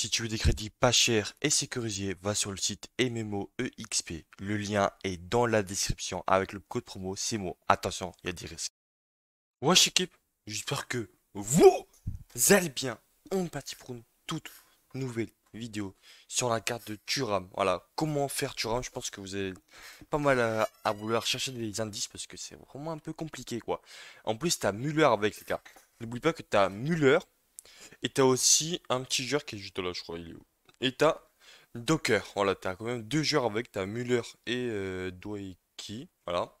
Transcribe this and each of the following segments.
Si tu veux des crédits pas chers et sécurisés, va sur le site MMOEXP. Le lien est dans la description avec le code promo CMO. Attention, il y a des risques. Wesh équipe, j'espère que vous allez bien. On est parti pour une toute nouvelle vidéo sur la carte de Turam. Voilà, comment faire Turam, je pense que vous avez pas mal euh, à, vouloir chercher des indices parce que c'est vraiment un peu compliqué quoi. En plus, tu as Muller avec les cartes. N'oublie pas que tu as Muller, et t'as aussi un petit joueur qui est juste là, je crois, il est où Et t'as Docker. Voilà, t'as quand même deux joueurs avec. T'as Muller et euh, Voilà.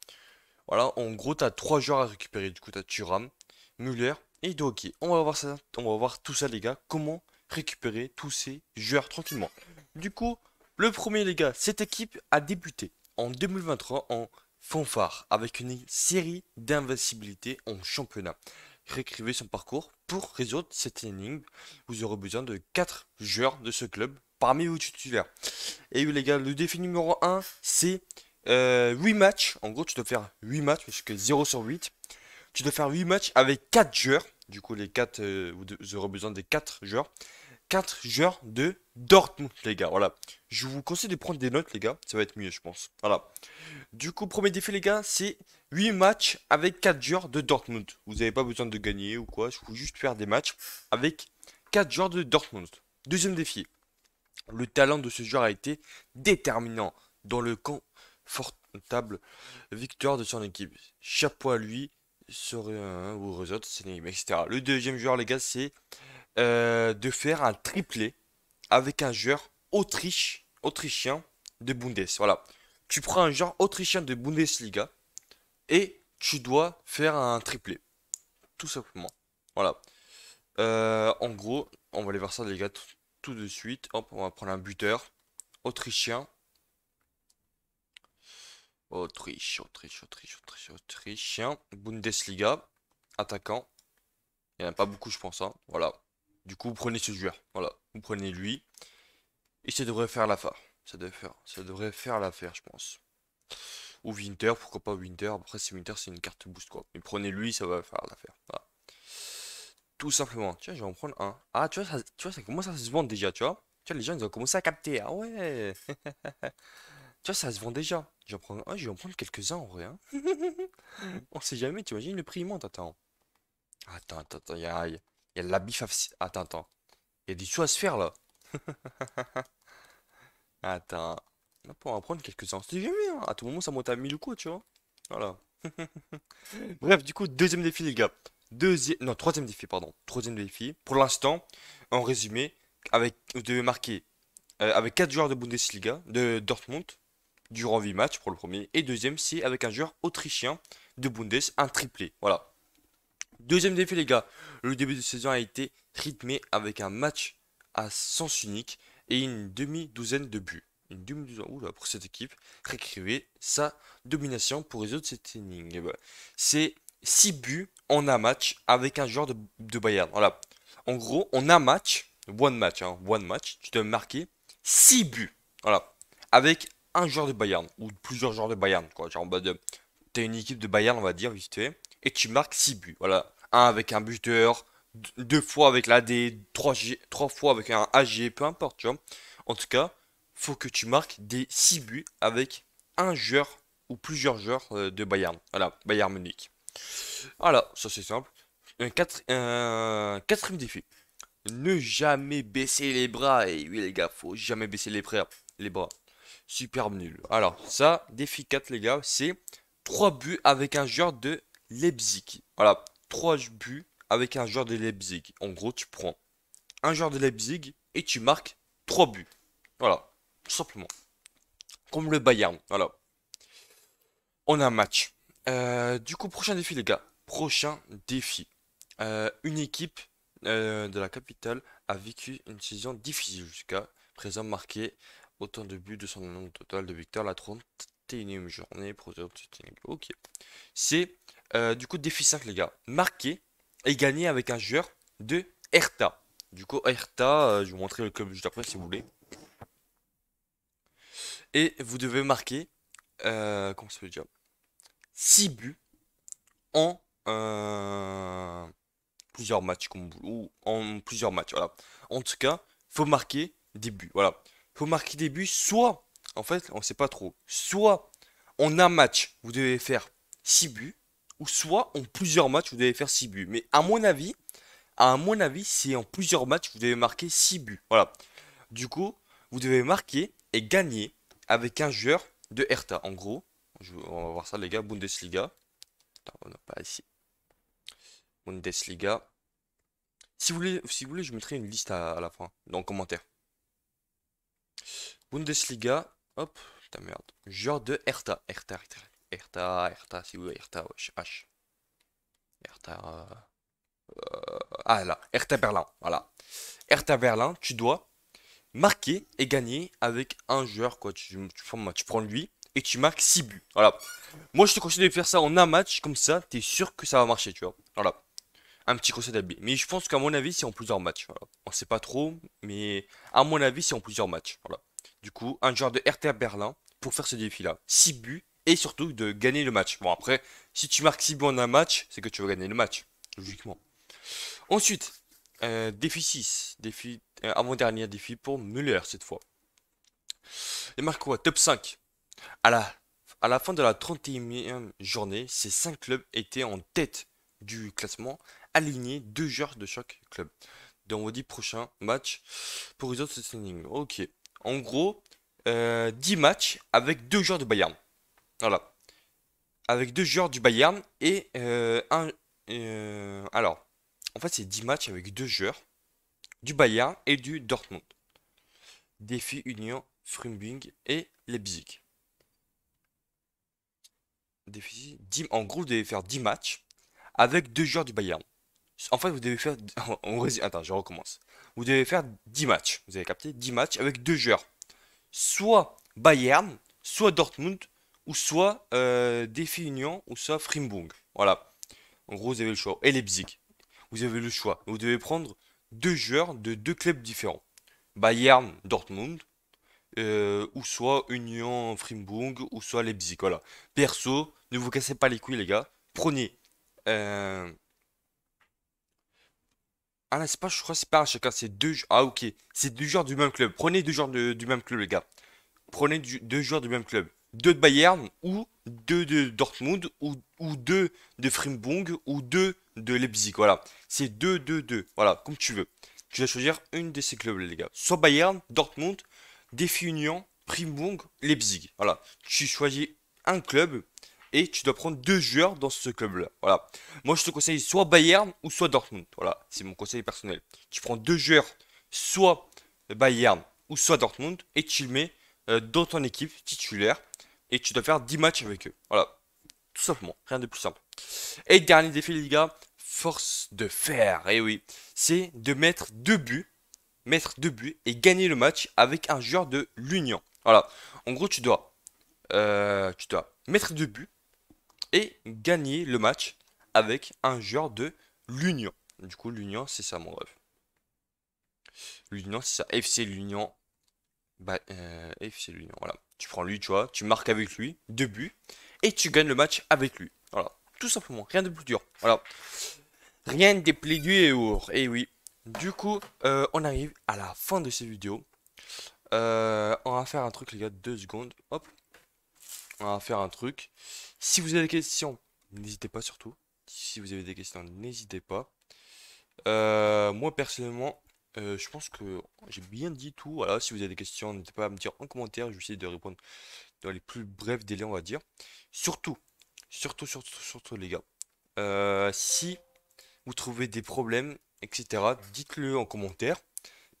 Voilà, en gros, t'as trois joueurs à récupérer. Du coup, t'as Turam, Muller et Doiki. On va voir ça. On va voir tout ça, les gars. Comment récupérer tous ces joueurs tranquillement. Du coup, le premier, les gars, cette équipe a débuté en 2023 en fanfare avec une série d'invincibilité en championnat. Récrivez son parcours pour résoudre cette énigme, vous aurez besoin de 4 joueurs de ce club parmi vos titulaires. Et oui les gars, le défi numéro 1, c'est 8 euh, matchs. En gros, tu dois faire 8 matchs, parce que 0 sur 8. Tu dois faire 8 matchs avec 4 joueurs. Du coup, les 4, euh, vous aurez besoin des 4 joueurs. 4 joueurs de Dortmund, les gars. Voilà. Je vous conseille de prendre des notes, les gars. Ça va être mieux, je pense. Voilà. Du coup, premier défi, les gars, c'est 8 matchs avec 4 joueurs de Dortmund. Vous n'avez pas besoin de gagner ou quoi. Je vous juste faire des matchs avec 4 joueurs de Dortmund. Deuxième défi. Le talent de ce joueur a été déterminant dans le confortable victoire de son équipe. Chapeau à lui. Sur un ou aux autres, etc. Le deuxième joueur, les gars, c'est euh, de faire un triplé avec un joueur autriche, autrichien de Bundes. Voilà. Tu prends un joueur autrichien de Bundesliga et tu dois faire un triplé. Tout simplement. Voilà. Euh, en gros, on va aller voir ça les gars tout, de suite. Hop, on va prendre un buteur. Autrichien. Autriche, Autriche, Autriche, Autriche, Autrichien. Bundesliga. Attaquant. Il n'y en a pas beaucoup, je pense. Hein. Voilà. Du coup, vous prenez ce joueur. Voilà, vous prenez lui. Et ça devrait faire l'affaire. Ça devrait faire, ça devrait faire l'affaire, je pense. Ou Winter, pourquoi pas Winter. Après, c'est Winter, c'est une carte boost, quoi. Mais prenez lui, ça va faire l'affaire. Tout simplement. Tiens, je vais en prendre un. Ah, tu vois, ça, tu vois, ça commence à se vendre déjà, tu vois. Tu vois, les gens, ils ont commencé à capter. Ah ouais Tu vois, ça se vend déjà. J'en prends... je vais en prendre quelques-uns, en vrai. Hein. On sait jamais, tu imagines, le prix monte. Attends. Attends, attends, aïe. Il y a de la bif à... Attends, attends. Il y a des choses à se faire, là. attends. on va en prendre quelques-uns. C'est bien, bien. Hein. À tout moment, ça monte à 1000 ou tu vois. Voilà. Bref, du coup, deuxième défi, les gars. Deuxième... Non, troisième défi, pardon. Troisième défi. Pour l'instant, en résumé, avec... vous devez marquer euh, avec 4 joueurs de Bundesliga, de Dortmund, durant 8 matchs pour le premier. Et deuxième, c'est avec un joueur autrichien de Bundes, un triplé. Voilà. Deuxième défi les gars, le début de saison a été rythmé avec un match à sens unique et une demi-douzaine de buts. Une demi-douzaine, oula, pour cette équipe, récrivez sa domination pour résoudre cette inning. Eh ben, c'est 6 buts en un match avec un joueur de, Bayern. Voilà. En gros, en un match, one match, hein, one match, tu dois marquer 6 buts. Voilà. Avec un joueur de Bayern ou plusieurs joueurs de Bayern, quoi. Euh, t'as une équipe de Bayern, on va dire, vite fait et tu marques 6 buts. Voilà, un avec un buteur, deux fois avec l'AD, trois, trois fois avec un AG, peu importe, tu vois. En tout cas, faut que tu marques des 6 buts avec un joueur ou plusieurs joueurs euh, de Bayern. Voilà, Bayern Munich. Voilà, ça c'est simple. Un quatrième défi. Ne jamais baisser les bras. Et eh oui les gars, faut jamais baisser les bras. Les bras. Superbe nul. Alors ça, défi 4 les gars, c'est 3 buts avec un joueur de Leipzig. Voilà, 3 buts avec un joueur de Leipzig. En gros, tu prends un joueur de Leipzig et tu marques 3 buts. Voilà, tout simplement. Comme le Bayern, voilà. On a un match. Euh, du coup, prochain défi, les gars. Prochain défi. Euh, une équipe euh, de la capitale a vécu une saison difficile jusqu'à présent, marqué autant de buts de son nombre total de victoires la 31e journée. Ok. C'est euh, du coup, défi 5, les gars. Marquer et gagner avec un joueur de Hertha. Du coup, Hertha, euh, je vous montrerai le club juste après si vous voulez. Et vous devez marquer, euh, comment ça veut dire 6 buts en plusieurs matchs, ou en plusieurs matchs, En tout cas, faut marquer des buts, voilà. Faut marquer des buts, soit, en fait, on sait pas trop, soit en un match, vous devez faire 6 buts, ou soit en plusieurs matchs, vous devez faire 6 buts. Mais à mon avis, à mon avis, c'est en plusieurs matchs, vous devez marquer 6 buts. Voilà. Du coup, vous devez marquer et gagner avec un joueur de Hertha. En gros, je, on va voir ça, les gars. Bundesliga. Attends, on n'a pas ici. Bundesliga. Si vous, voulez, si vous voulez, je mettrai une liste à, la fin, dans le commentaire. Bundesliga. Hop, putain merde. Joueur de Hertha. Hertha, Hertha. Erta, Erta, c'est où Erta H. Erta. Euh, euh, ah là, Erta Berlin, voilà. Erta Berlin, tu dois marquer et gagner avec un joueur, quoi. Tu, tu prends lui et tu marques 6 buts, voilà. Moi, je te conseille de faire ça en un match, comme ça, t'es sûr que ça va marcher, tu vois. Voilà. Un petit conseil d'habit. Mais je pense qu'à mon avis, c'est en plusieurs matchs. Voilà. On sait pas trop, mais à mon avis, c'est en plusieurs matchs. Voilà. Du coup, un joueur de Erta Berlin pour faire ce défi-là. 6 buts et surtout de gagner le match. Bon, après, si tu marques si bon en un match, c'est que tu veux gagner le match, logiquement. Ensuite, euh, défi 6, défi, euh, avant-dernier défi pour Muller, cette fois. marque quoi top 5. À la, à la fin de la 31e journée, ces 5 clubs étaient en tête du classement, alignés deux joueurs de chaque club. Dans dit prochain match pour les autres standings. Ok. En gros, 10 euh, matchs avec deux joueurs de Bayern. Voilà. Avec deux joueurs du Bayern et euh, un. Euh, alors, en fait, c'est 10 matchs avec deux joueurs du Bayern et du Dortmund. Défi Union, Frumbing et Leipzig. Défi, en gros, vous devez faire 10 matchs avec deux joueurs du Bayern. En fait, vous devez faire. Attends, je recommence. Vous devez faire 10 matchs. Vous avez capté 10 matchs avec deux joueurs. Soit Bayern, soit Dortmund, ou soit euh, Défi Union, ou soit Frimbung. Voilà. En gros, vous avez le choix. Et Leipzig. Vous avez le choix. Vous devez prendre deux joueurs de deux clubs différents. Bayern, Dortmund, euh, ou soit Union, Frimbung, ou soit Leipzig. Voilà. Perso, ne vous cassez pas les couilles, les gars. Prenez. Euh, ah c'est pas, je crois, c'est pas à chacun, c'est deux. Ah, ok. C'est deux joueurs du même club. Prenez deux joueurs du même club, les gars. Prenez deux joueurs du même club deux de Bayern ou deux de Dortmund ou, ou deux de Frimbung ou deux de Leipzig. Voilà, c'est 2 2 2. Voilà, comme tu veux. Tu vas choisir une de ces clubs, les gars. Soit Bayern, Dortmund, Défi Union, Frimbong, Leipzig. Voilà, tu choisis un club et tu dois prendre deux joueurs dans ce club-là. Voilà. Moi, je te conseille soit Bayern ou soit Dortmund. Voilà, c'est mon conseil personnel. Tu prends deux joueurs, soit Bayern ou soit Dortmund, et tu le mets euh, dans ton équipe titulaire et tu dois faire 10 matchs avec eux. Voilà. Tout simplement, rien de plus simple. Et dernier défi, les gars, force de faire, et eh oui, c'est de mettre deux buts, mettre deux buts et gagner le match avec un joueur de l'Union. Voilà. En gros, tu dois, euh, tu dois mettre deux buts et gagner le match avec un joueur de l'Union. Du coup, l'Union, c'est ça mon rêve. L'Union, c'est ça. FC l'Union. Bah, euh, FC l'Union, voilà tu prends lui, tu vois, tu marques avec lui, deux buts, et tu gagnes le match avec lui. Voilà, tout simplement, rien de plus dur. Voilà, rien de et dur, Et oui, du coup, euh, on arrive à la fin de cette vidéo. Euh, on va faire un truc, les gars, deux secondes. Hop, on va faire un truc. Si vous avez des questions, n'hésitez pas surtout. Si vous avez des questions, n'hésitez pas. Euh, moi personnellement, euh, je pense que j'ai bien dit tout. Voilà, si vous avez des questions, n'hésitez pas à me dire en commentaire. Je vais essayer de répondre dans les plus brefs délais, on va dire. Surtout, surtout, surtout, surtout, les gars. Euh, si vous trouvez des problèmes, etc., dites-le en commentaire.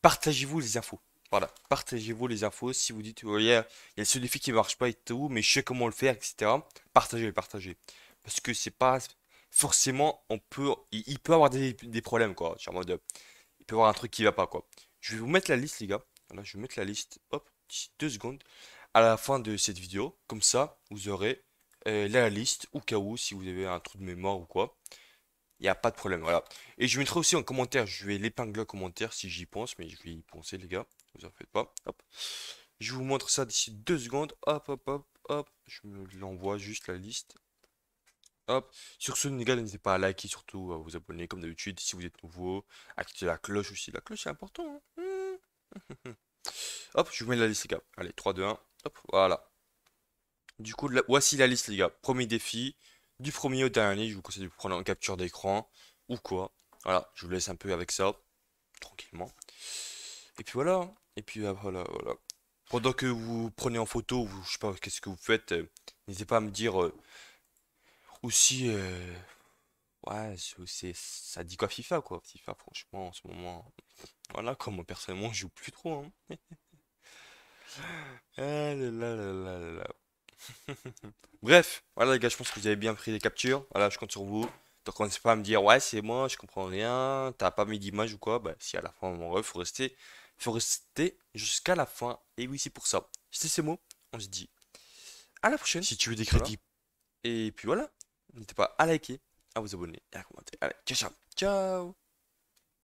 Partagez-vous les infos. Voilà, partagez-vous les infos. Si vous dites, oh, il y a, ce défi qui ne marche pas et tout, mais je sais comment le faire, etc., partagez, partagez. Parce que c'est pas forcément, on peut, il, peut avoir des, problèmes, quoi. Genre, en mode, peut un truc qui va pas, quoi. Je vais vous mettre la liste, les gars. Voilà, je vais mettre la liste, hop, deux secondes, à la fin de cette vidéo. Comme ça, vous aurez euh, la liste, au cas où, si vous avez un trou de mémoire ou quoi. Il n'y a pas de problème, voilà. Et je mettrai aussi en commentaire, je vais l'épingler en commentaire si j'y pense, mais je vais y penser, les gars. Vous en faites pas, hop. Je vous montre ça d'ici deux secondes, hop, hop, hop, hop. Je me l'envoie juste la liste, Hop. Sur ce, les gars, n'hésitez pas à liker, surtout à vous abonner comme d'habitude si vous êtes nouveau. Activez la cloche aussi. La cloche, c'est important. Hein. Hop, je vous mets la liste, les gars. Allez, 3, 2, 1. Hop, voilà. Du coup, voici la liste, les gars. Premier défi. Du premier au dernier, je vous conseille de vous prendre en capture d'écran ou quoi. Voilà, je vous laisse un peu avec ça. Tranquillement. Et puis voilà. Et puis ah, voilà, voilà. Pendant que vous prenez en photo, je sais pas qu'est-ce que vous faites, euh, n'hésitez pas à me dire. Euh, aussi, euh, ouais, c'est, ça dit quoi FIFA, quoi. FIFA, franchement, en ce moment, voilà, comme personnellement, je joue plus trop. Hein. Ah Bref, voilà les gars, je pense que vous avez bien pris les captures. Voilà, je compte sur vous. Donc sait pas à me dire, ouais, c'est moi, je comprends rien, t'as pas mis d'image ou quoi. Bah, si à la fin, mon faut rester, faut rester jusqu'à la fin. Et oui, c'est pour ça. C'était ces mots. On se dit à la prochaine. Si tu veux des crédits. Et puis voilà. N'hésitez pas à liker, à vous abonner et à commenter. Allez, ciao, ciao. Ciao